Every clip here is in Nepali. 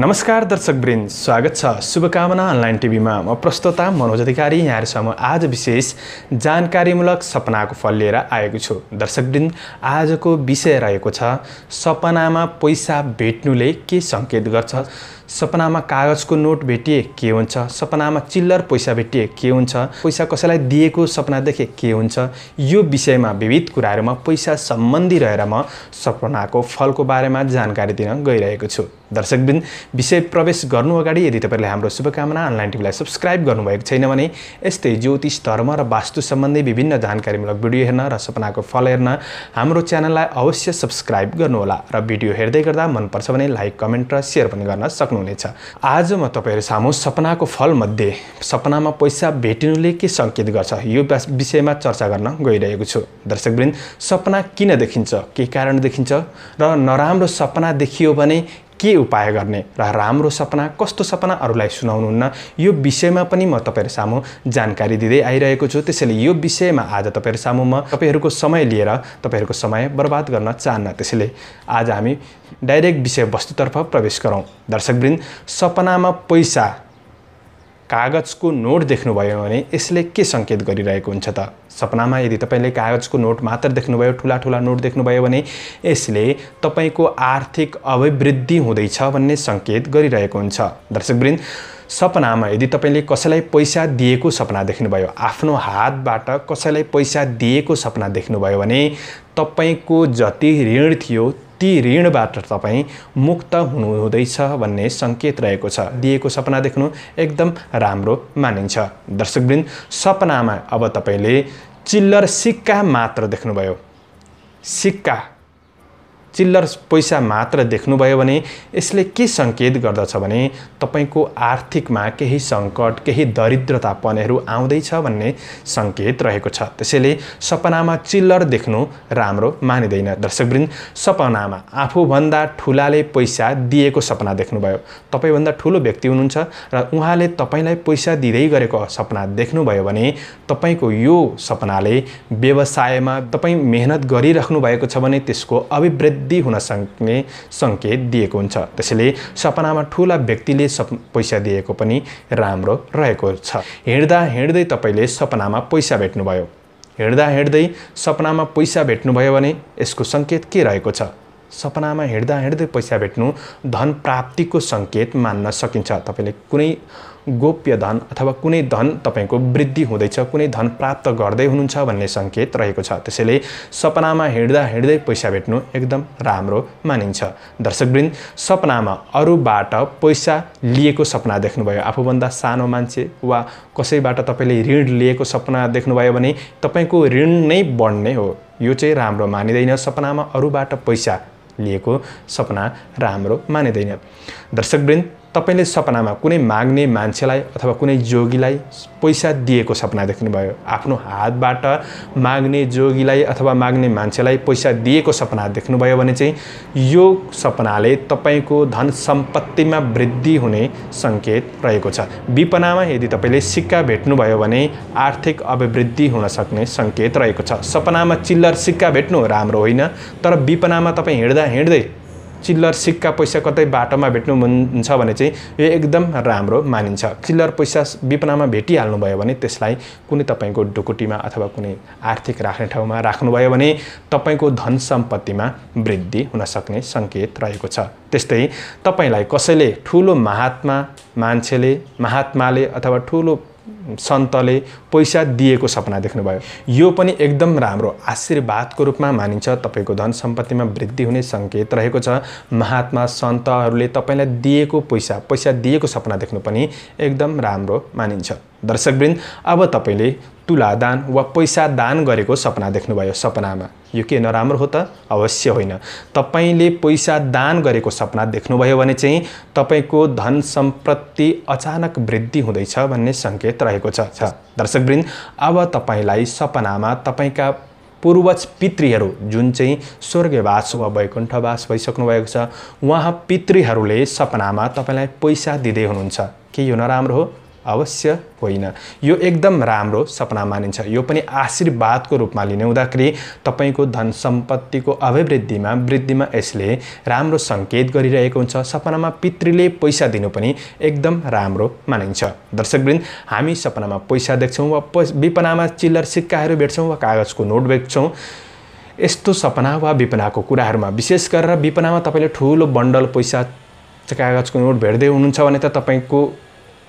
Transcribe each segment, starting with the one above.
नमस्कार दर्शक वृन्द स्वागत छ शुभकामना अनलाइन टिभीमा म प्रस्तोता मनोज अधिकारी यहाँहरूसँग आज विशेष जानकारीमूलक सपनाको फल लिएर आएको छु दर्शकवृन्द आजको विषय रहेको छ सपनामा पैसा भेट्नुले के सङ्केत गर्छ सपनामा कागजको नोट भेटिए के हुन्छ सपनामा चिल्लर पैसा भेटिए के हुन्छ पैसा कसैलाई दिएको सपना देखे के हुन्छ यो विषयमा विविध कुराहरूमा पैसा सम्बन्धी रहेर म सपनाको फलको बारेमा जानकारी दिन गइरहेको छु दर्शकबिन विषय प्रवेश गर्नु अगाडि यदि तपाईँले हाम्रो शुभकामना अनलाइन टिभीलाई सब्सक्राइब गर्नुभएको छैन भने यस्तै ज्योतिष धर्म र वास्तु सम्बन्धी विभिन्न जानकारीमूलक भिडियो हेर्न र सपनाको फल हेर्न हाम्रो च्यानललाई अवश्य सब्सक्राइब गर्नुहोला र भिडियो हेर्दै गर्दा मनपर्छ भने लाइक कमेन्ट र सेयर पनि गर्न सक्नु सक्नुहुनेछ आज म तपाईँहरू सामु सपनाको फलमध्ये सपनामा पैसा भेटिनुले के सङ्केत गर्छ यो विषयमा चर्चा गर्न गइरहेको छु दर्शकवृन्द सपना किन देखिन्छ के कारण देखिन्छ र नराम्रो सपना देखियो भने के उपाय गर्ने र राम्रो सपना कस्तो सपना अरूलाई सुनाउनुहुन्न यो विषयमा पनि म तपाईँहरू सामु जानकारी दिँदै आइरहेको छु त्यसैले यो विषयमा आज तपाईँहरू सामु म तपाईँहरूको समय लिएर तपाईँहरूको समय बर्बाद गर्न चाहन्न त्यसैले आज हामी डाइरेक्ट विषयवस्तुतर्फ प्रवेश गरौँ दर्शकवृन्द सपनामा पैसा कागजको नोट देख्नुभयो भने यसले के सङ्केत गरिरहेको हुन्छ त सपनामा यदि तपाईँले कागजको नोट मात्र देख्नुभयो ठुला ठुला नोट देख्नुभयो भने यसले तपाईँको आर्थिक अभिवृद्धि हुँदैछ भन्ने सङ्केत गरिरहेको हुन्छ दर्शकवृन्द सपनामा यदि तपाईँले कसैलाई पैसा दिएको सपना देख्नुभयो आफ्नो हातबाट कसैलाई पैसा दिएको सपना देख्नुभयो भने तपाईँको जति ऋण थियो ती ऋणबाट तपाईँ मुक्त हुनुहुँदैछ भन्ने सङ्केत रहेको छ दिएको सपना देख्नु एकदम राम्रो मानिन्छ दर्शकवृन्द सपनामा अब तपाईँले चिल्लर सिक्का मात्र देख्नुभयो सिक्का चिल्लर पैसा मात्र देख्नुभयो भने यसले के सङ्केत गर्दछ भने तपाईँको आर्थिकमा केही सङ्कट केही दरिद्रता दरिद्रतापनहरू आउँदैछ भन्ने सङ्केत रहेको छ त्यसैले सपनामा चिल्लर देख्नु राम्रो मानिँदैन दर्शकवृन्द सपनामा आफूभन्दा ठुलाले पैसा दिएको सपना देख्नुभयो तपाईँभन्दा ठुलो व्यक्ति हुनुहुन्छ र उहाँले तपाईँलाई पैसा दिँदै गरेको सपना देख्नुभयो भने तपाईँको यो सपनाले व्यवसायमा तपाईँ मेहनत गरिराख्नु भएको छ भने त्यसको अभिवृद्धि वृद्धि हुन सक्ने सङ्केत दिएको हुन्छ त्यसैले सपनामा ठुला व्यक्तिले सप पैसा दिएको पनि राम्रो रहेको छ हिँड्दा हिँड्दै तपाईँले सपनामा पैसा भेट्नुभयो हिँड्दा हिँड्दै सपनामा पैसा भेट्नुभयो भने यसको सङ्केत के रहेको छ सपनामा हिँड्दा हिँड्दै पैसा भेट्नु धन प्राप्तिको सङ्केत मान्न सकिन्छ तपाईँले कुनै गोप्य धन अथवा कुनै धन तपाईँको वृद्धि हुँदैछ कुनै धन प्राप्त गर्दै हुनुहुन्छ भन्ने सङ्केत रहेको छ त्यसैले सपनामा हिँड्दा हिँड्दै पैसा भेट्नु एकदम राम्रो मानिन्छ दर्शकवृन्द सपनामा अरूबाट पैसा लिएको सपना देख्नुभयो आफूभन्दा सानो मान्छे वा कसैबाट तपाईँले ऋण लिएको सपना देख्नुभयो भने तपाईँको ऋण नै बढ्ने हो यो चाहिँ राम्रो मानिँदैन सपनामा अरूबाट पैसा लिएको सपना राम्रो मानिँदैन दर्शकवृन्द तपाईँले सपनामा कुनै माग्ने मान्छेलाई अथवा कुनै जोगीलाई पैसा दिएको सपना देख्नुभयो आफ्नो हातबाट माग्ने जोगीलाई अथवा माग्ने मान्छेलाई पैसा दिएको सपना देख्नुभयो भने चाहिँ यो सपनाले तपाईँको धन सम्पत्तिमा वृद्धि हुने सङ्केत रहेको छ विपनामा यदि तपाईँले सिक्का भेट्नुभयो भने आर्थिक अभिवृद्धि हुन सक्ने सङ्केत रहेको छ सपनामा चिल्लर सिक्का भेट्नु राम्रो होइन तर विपनामा तपाईँ हिँड्दा हिँड्दै चिल्लर सिक्का पैसा कतै बाटोमा भेट्नु हुन्छ भने चाहिँ यो एकदम राम्रो मानिन्छ चिल्लर पैसा विपनामा भेटिहाल्नुभयो भने त्यसलाई कुनै तपाईँको ढुकुटीमा अथवा कुनै आर्थिक राख्ने ठाउँमा राख्नुभयो भने तपाईँको धन सम्पत्तिमा वृद्धि हुन सक्ने सङ्केत रहेको छ त्यस्तै तपाईँलाई कसैले ठुलो महात्मा मान्छेले महात्माले अथवा ठुलो सन्तले पैसा दिएको सपना देख्नुभयो यो पनि एकदम राम्रो आशीर्वादको रूपमा मानिन्छ तपाईँको धन सम्पत्तिमा वृद्धि हुने सङ्केत रहेको छ महात्मा सन्तहरूले तपाईँलाई दिएको पैसा पैसा दिएको सपना देख्नु पनि एकदम राम्रो मानिन्छ दर्शकवृन्द अब तपाईँले तुलादान वा पैसा दान गरेको सपना देख्नुभयो सपनामा यो के नराम्रो हो त अवश्य होइन तपाईँले पैसा दान गरेको सपना देख्नुभयो भने चाहिँ तपाईँको धन सम्पत्ति अचानक वृद्धि हुँदैछ भन्ने सङ्केत रहेको छ दर्शकवृन्द अब तपाईँलाई सपनामा तपाईँका पूर्वज पितृहरू जुन चाहिँ स्वर्गवास वा वैकुण्ठवास भइसक्नु भएको छ उहाँ पितृहरूले सपनामा तपाईँलाई पैसा दिँदै हुनुहुन्छ के यो नराम्रो हो अवश्य होइन यो एकदम राम्रो सपना मानिन्छ यो पनि आशीर्वादको रूपमा लिने हुँदाखेरि तपाईँको धन सम्पत्तिको अभिवृद्धिमा वृद्धिमा यसले राम्रो सङ्केत गरिरहेको हुन्छ सपनामा पितृले पैसा दिनु पनि एकदम राम्रो मानिन्छ दर्शकवृन्द हामी सपनामा पैसा देख्छौँ वा विपनामा चिल्लर सिक्काहरू भेट्छौँ वा कागजको नोट भेट्छौँ यस्तो सपना वा विपनाको कुराहरूमा विशेष गरेर विपनामा तपाईँले ठुलो बन्डल पैसा कागजको नोट भेट्दै हुनुहुन्छ भने त तपाईँको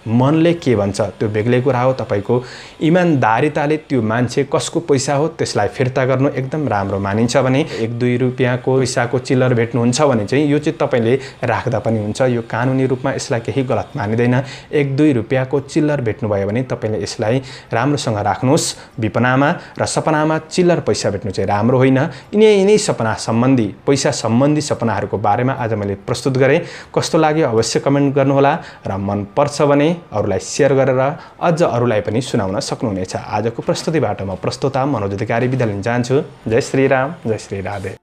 मनले के भन्छ त्यो बेग्लै कुरा हो तपाईँको इमान्दारिताले त्यो मान्छे कसको पैसा हो त्यसलाई फिर्ता गर्नु एकदम राम्रो मानिन्छ भने एक दुई रुपियाँको पैसाको चिल्लर भेट्नुहुन्छ भने चाहिँ यो चाहिँ तपाईँले राख्दा पनि हुन्छ यो कानुनी रूपमा यसलाई केही गलत मानिँदैन एक दुई रुपियाँको चिल्लर भेट्नुभयो भने तपाईँले यसलाई राम्रोसँग राख्नुहोस् विपनामा र सपनामा चिल्लर पैसा भेट्नु चाहिँ राम्रो होइन यिनै यिनै सपना सम्बन्धी पैसा सम्बन्धी सपनाहरूको बारेमा आज मैले प्रस्तुत गरेँ कस्तो लाग्यो अवश्य कमेन्ट गर्नुहोला र मनपर्छ भने अरूलाई सेयर गरेर अझ अरूलाई पनि सुनाउन सक्नुहुनेछ आजको प्रस्तुतिबाट म प्रस्तुता मनोज अधिकारी विद्यालय जान्छु जय श्री राम, जय श्री राधे